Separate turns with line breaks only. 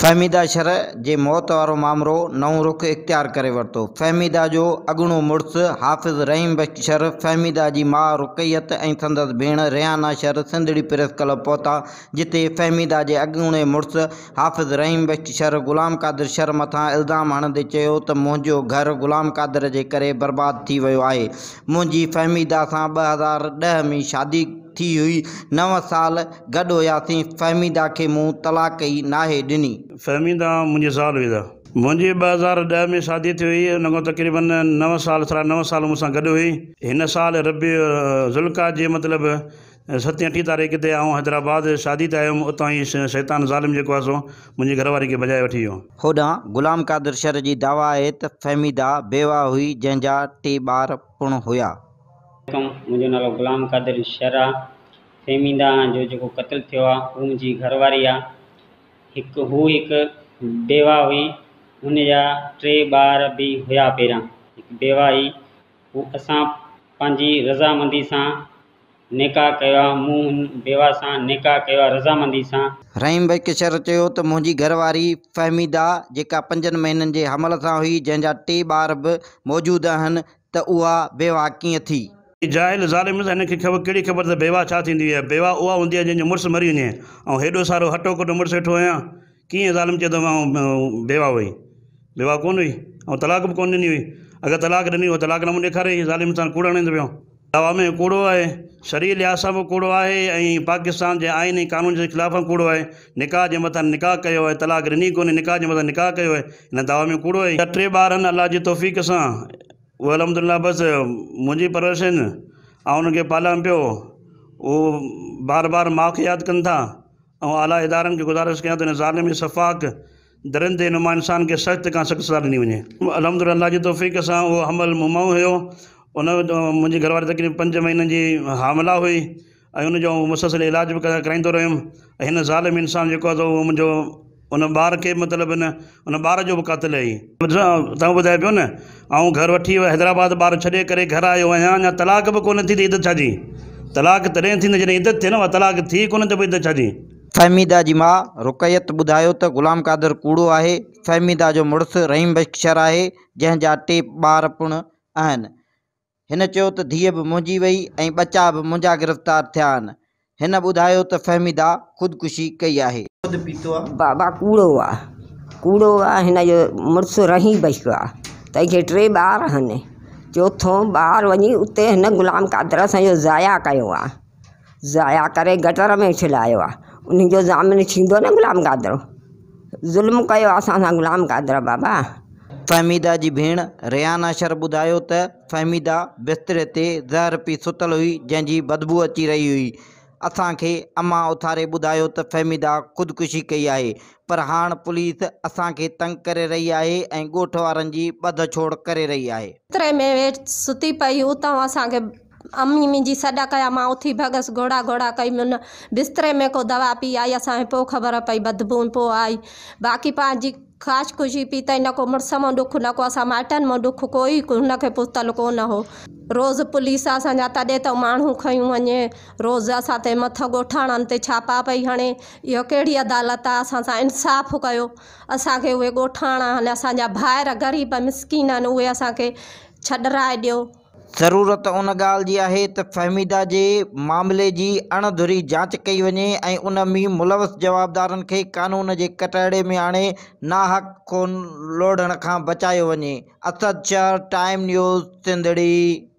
फ़हमीदा sir जे मौत वारो मामिलो नओं रुख इख़्तियार करे वरितो फ़हमीदा जो अॻूणो मुड़ुसु हाफ़िज़ रहीम शर फ़हमीदा जी माउ रुक़ैयत ऐं संदसि भेण रेहाना शर सिंधड़ी प्रेस क्लब पहुता जिते फ़हमीदा जे अॻूणे मुड़ुसु हाफ़िज़ रहीम शर ग़ुलाम क़ादिर शर मथां इल्ज़ाम हणंदे चयो त मुंहिंजो घरु ग़ुलाम क़ादिर जे करे बर्बादु थी वियो आहे मुंहिंजी फ़हमीदा सां ॿ हज़ार ॾह में शादी थी हुई नव साल गॾु हुयासीं फ़हमीदा खे मूं तलाक तलाकई नाहे ॾिनी
फ़हमीदा मुंहिंजे साल वेंदो मुंहिंजी ॿ हज़ार ॾह में शादी थी हुई हुन खां तक़रीबन नव साल साढा नव साल मूंसां गॾु हुई हिन साल रबी ज़ुल्का जे मतिलबु सतीं अठी तारीख़ ते मां हैदराबाद शादी ते आयुमि उतां ई शैतान ज़ालिम जेको आहे सो मुंहिंजी घरवारी खे मजाए वठी वियो
होॾां गुलाम कादर शर जी दावा आहे त फ़हमीदा बेवा हुई जंहिंजा टे ॿार पुण हुया
मुझे नालो ग़ुलाम कादिर शरा फेमीदा जो जो क़तलु थियो घरवारी आवा बेवा हुई हुन टे बार भी हुया पहिरां बेवा ही हू असां रज़ामंदी सां निकाह कयो बेवा सां निकाह कयो रज़ामंदी सां
रहीम भाई किशर चयो त घरवारी फ़हमीदा जेका पंजन महीने जे हमल से हुई जंहिंजा टे ॿार बि मौजूदु तो त बेवा कि थी
जाइल ज़ालिम हिन खे ख़बर कहिड़ी ख़बर त बेवा छा थींदी आहे बेवा उहा हूंदी आहे जंहिंजो मुड़ुसु मरी वञे ऐं हेॾो सारो हटो कटो मुड़ुसु वेठो आहियां कीअं ज़ालिम चए थो मां बेवा हुई बेवा कोन हुई ऐं तलाक बि कोन ॾिनी हुई अगरि तलाक ॾिनी हुई तलाक नमूने ॾेखारियईं ज़ालिम सां कूड़ हणनि पियो दवा में कूड़ो आहे शरीर लिहाज़ सां बि कूड़ो आहे ऐं पाकिस्तान जे आइन ऐं कानून जे खिलाफ कूड़ो आहे निकाह जे मथां निकाह कयो आहे तलाक ॾिनी कोन्हे निकाह जे मथां निकाह कयो आहे हिन दावा में कूड़ो आहे टे ॿार आहिनि अलाह जी तौफ़ीक़ सां उहो अलहमदिल्ला बसि मुंहिंजी परवरिश आहिनि ऐं उन्हनि खे पालियां बार बार माख याद यादि था ऐं आला इदार की गुज़ारिश क्या त हिन ज़ालिम शफ़ाक़ दरनि नुमा इंसान के सख़्त का सख़्तु सज़ा ॾिनी वञे अलहमदिल्ला जी तौफ़ीक़ सां उहो हमल मुमो हुयो उन मुंहिंजी घरवारी तक पंज महीननि जी हामिला हुई ऐं उनजो इलाज भी कराईंदो रहियुमि ऐं हिन ज़ालिम इंसानु जेको आहे उहो उन बार के मतलब न उन बार जो भी कतल है तुम बुधा पो न घर वी हैदराबाद बार छे कर घर आयो आहियां तलाक भी कोन थी त इदत तलाक तॾहिं थींदी जॾहिं इदत थिए न तलाक थी को इद छी
फ़हमीदा की माँ रुकयत बुधा तो ग़ुलाम कादर कूड़ो है फ़हमीदा जो मुड़स रहीम बख़्शर है जैजा टे बार पुण आहिनि हिन चयो त धीअ बि मुंहिंजी वई ऐं ॿचा बि गिरफ़्तार थे बुधा तो फ़हमीदा ख़ुदकुशी कई है शब्द पीतवा बाबा कूड़ो आहे कूड़ो आहे जो मुड़स रही बचो आहे तंहिंखे टे बार आहिनि चोथों ॿार वञी उते हिन ग़ुलाम कादर असांजो ज़ाया कयो आहे ज़ाया करे गटर में छिलायो उन्हीं जो ज़ामिन थींदो न ग़ुलाम कादर ज़ुल्म कयो आहे ग़ुलाम कादर बाबा फ़हमीदा की भेण रेहाना शर ॿुधायो त फ़हमीदा बिस्तरे ते ज़हर पी सुतल हुई जैसी बदबू अची रही हुई असांखे अमा उथारे बुधा तो फ़हमीदा ख़ुदकुशी कई है पर हाँ पुलिस असांखे तंग कर रही है गोठवार की वारनि छोड़ कर रही है
तरे में वे सुती पई उत अम्मी मुझी सद कया मां उथी भगस घोड़ा घोड़ा कई मुन बिस्तरे में को दवा पी आई अस ख़बर पई बदबू पो आई बाक़ी पंहिंजी खास ख़ुशी पी अथई न को मुड़ुस न को अस माइटन में दुख कोई हुनखे पुतल न हो रोज़ पुलिस असा तदे तो त खे रोज़ अस मत गोठान छापा पई हणे यो कड़ी अदालत आहे इंसाफ़ कर असा उहे ॻोठाणा असा असांजा ग़रीब मिसकिन आहिनि उहे
ज़रूरत उन गाल जी फ़हमीदा के मामले की अणधुरी जांच कई वे उन मुलवस जवाबदार के कानून के कटहरे में आने नाहक खून लोढ़ण का बचायो वे असद शाह टाइम न्यूज़ सिंधड़ी